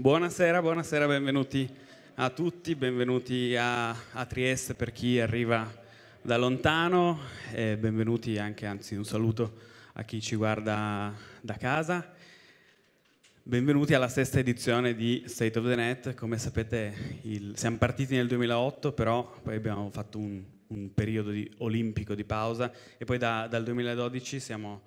Buonasera, buonasera, benvenuti a tutti, benvenuti a, a Trieste per chi arriva da lontano e benvenuti anche, anzi un saluto a chi ci guarda da casa. Benvenuti alla sesta edizione di State of the Net, come sapete il, siamo partiti nel 2008 però poi abbiamo fatto un, un periodo di, olimpico di pausa e poi da, dal 2012 siamo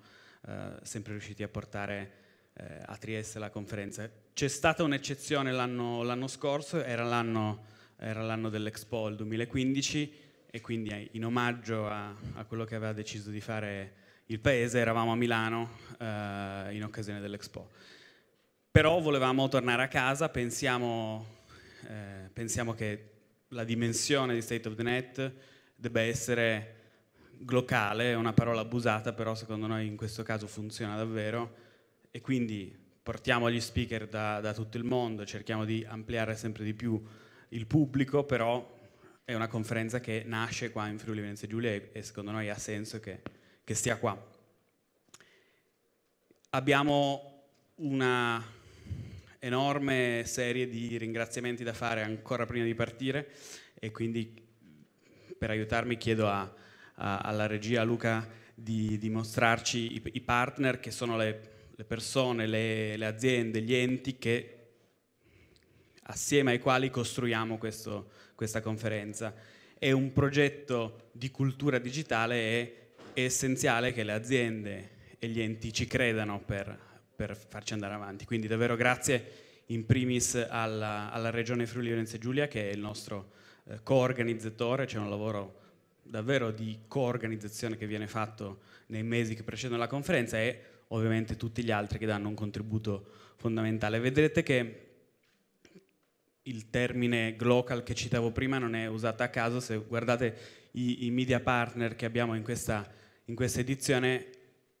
eh, sempre riusciti a portare eh, a Trieste la conferenza. C'è stata un'eccezione l'anno, l'anno scorso, era l'anno, era l'anno, dell'Expo, il 2015, e quindi eh, in omaggio a, a, quello che aveva deciso di fare il paese eravamo a Milano eh, in occasione dell'Expo. Però volevamo tornare a casa, pensiamo, eh, pensiamo che la dimensione di State of the Net debba essere locale, è una parola abusata, però secondo noi in questo caso funziona davvero, e quindi portiamo gli speaker da, da tutto il mondo, cerchiamo di ampliare sempre di più il pubblico, però è una conferenza che nasce qua in Friuli Venezia Giulia e, secondo noi ha senso che, che stia qua. Abbiamo una enorme serie di ringraziamenti da fare ancora prima di partire e quindi per aiutarmi chiedo a, a, alla regia Luca di, di mostrarci i, i partner che sono le le persone, le, le aziende, gli enti che, assieme ai quali costruiamo questo, questa conferenza. È un progetto di cultura digitale e è essenziale che le aziende e gli enti ci credano per, per farci andare avanti. Quindi davvero grazie in primis alla, alla Regione Friuli Venezia Giulia che è il nostro eh, coorganizzatore, c'è un lavoro davvero di coorganizzazione che viene fatto nei mesi che precedono la conferenza e ovviamente tutti gli altri che danno un contributo fondamentale. Vedrete che il termine glocal che citavo prima non è usato a caso, se guardate i, i media partner che abbiamo in questa, in questa, edizione,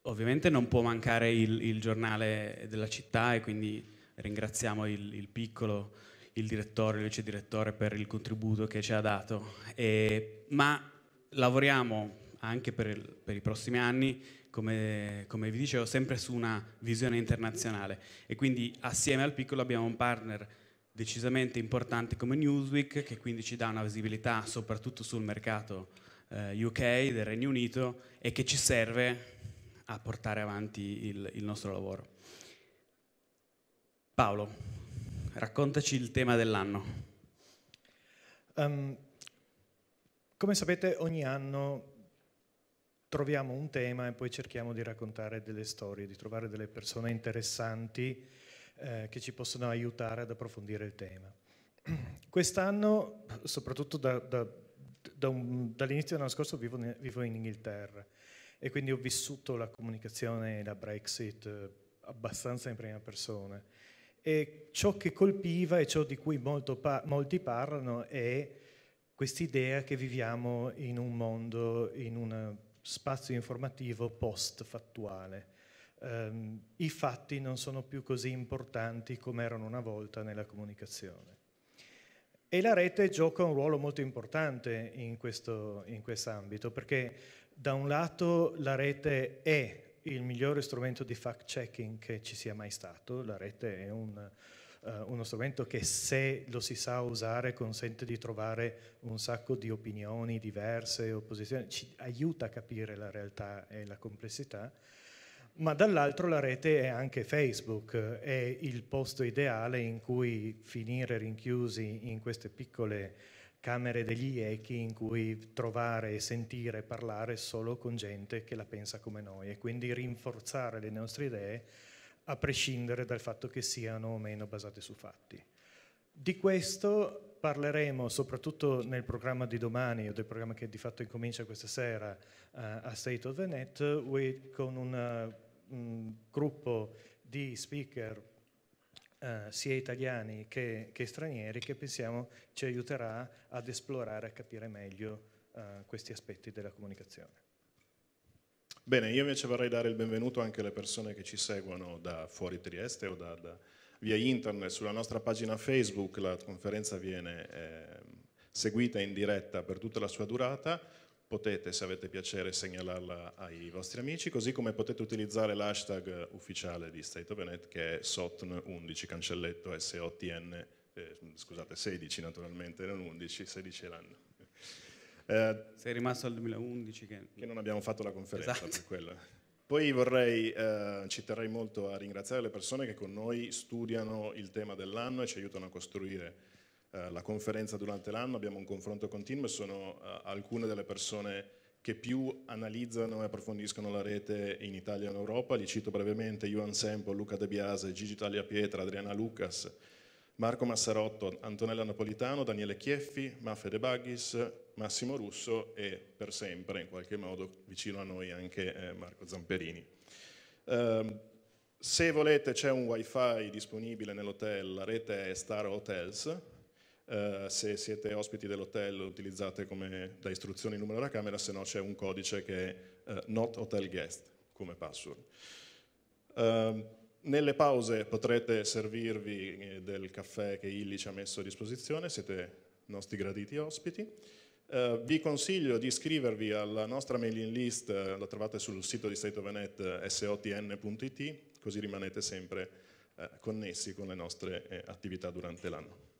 ovviamente non può mancare il, il, giornale della città e quindi ringraziamo il, il piccolo, il direttore, il vice direttore per il contributo che ci ha dato, e, ma lavoriamo anche per, il, per i prossimi anni, come, come, vi dicevo, sempre su una visione internazionale. E quindi assieme al piccolo abbiamo un partner decisamente importante come Newsweek, che quindi ci dà una visibilità soprattutto sul mercato eh, UK, del Regno Unito, e che ci serve a portare avanti il, il nostro lavoro. Paolo, raccontaci il tema dell'anno. Um, come sapete ogni anno troviamo un tema e poi cerchiamo di raccontare delle storie, di trovare delle persone interessanti eh, che ci possano aiutare ad approfondire il tema. Quest'anno, soprattutto da, da, da un, dall'inizio dell'anno scorso, vivo, vivo, in Inghilterra e quindi ho vissuto la comunicazione e la Brexit eh, abbastanza in prima persona. E ciò che colpiva e ciò di cui pa- molti parlano è quest'idea che viviamo in un mondo, in una spazio informativo post-fattuale. Um, I fatti non sono più così importanti come erano una volta nella comunicazione. E la rete gioca un ruolo molto importante in questo in quest ambito, perché da un lato la rete è il migliore strumento di fact-checking che ci sia mai stato, la rete è un uh, uno strumento che se lo si sa usare consente di trovare un sacco di opinioni diverse, opposizioni, ci aiuta a capire la realtà e la complessità, ma dall'altro la rete è anche Facebook, è il posto ideale in cui finire rinchiusi in queste piccole camere degli echi in cui trovare, sentire, parlare solo con gente che la pensa come noi e quindi rinforzare le nostre idee a prescindere dal fatto che siano o meno basate su fatti. Di questo parleremo soprattutto nel programma di domani, o del programma che di fatto incomincia questa sera uh, a State of the Net, con una, eh, un gruppo di speaker uh, sia italiani che, che, stranieri che pensiamo ci aiuterà ad esplorare, e a capire meglio uh, questi aspetti della comunicazione. Bene, io invece vorrei dare il benvenuto anche alle persone che ci seguono da fuori Trieste o da, da, via internet. Sulla nostra pagina Facebook la conferenza viene eh, seguita in diretta per tutta la sua durata. Potete, se avete piacere, segnalarla ai vostri amici, così come potete utilizzare l'hashtag ufficiale di State of Net che è SOTN11, cancelletto SOTN, eh, scusate, 16 naturalmente, non 11, 16 l'anno. Eh, Sei rimasto al 2011 che... che... non abbiamo fatto la conferenza esatto. per quella. Poi vorrei, eh, ci terrei molto a ringraziare le persone che con noi studiano il tema dell'anno e ci aiutano a costruire eh, la conferenza durante l'anno, abbiamo un confronto continuo e sono eh, alcune delle persone che più analizzano e approfondiscono la rete in Italia e in Europa. Li cito brevemente, Ioan Sempo, Luca De Biase, Gigi Pietra, Adriana Lucas, Marco Massarotto, Antonella Napolitano, Daniele Chieffi, Maffe De Baggis, Massimo Russo e per sempre, in qualche modo, vicino a noi anche eh, Marco Zamperini. Eh, se volete c'è un wifi disponibile nell'hotel, la rete è Star Hotels, eh, se siete ospiti dell'hotel utilizzate come da istruzioni il numero della camera, se no c'è un codice che è eh, not hotel guest come password. Ehm, nelle pause potrete servirvi eh, del caffè che Illy ci ha messo a disposizione, siete nostri graditi ospiti. Eh, vi consiglio di iscrivervi alla nostra mailing list, eh, la trovate sul sito di State of Net, eh, sotn.it, così rimanete sempre eh, connessi con le nostre eh, attività durante l'anno.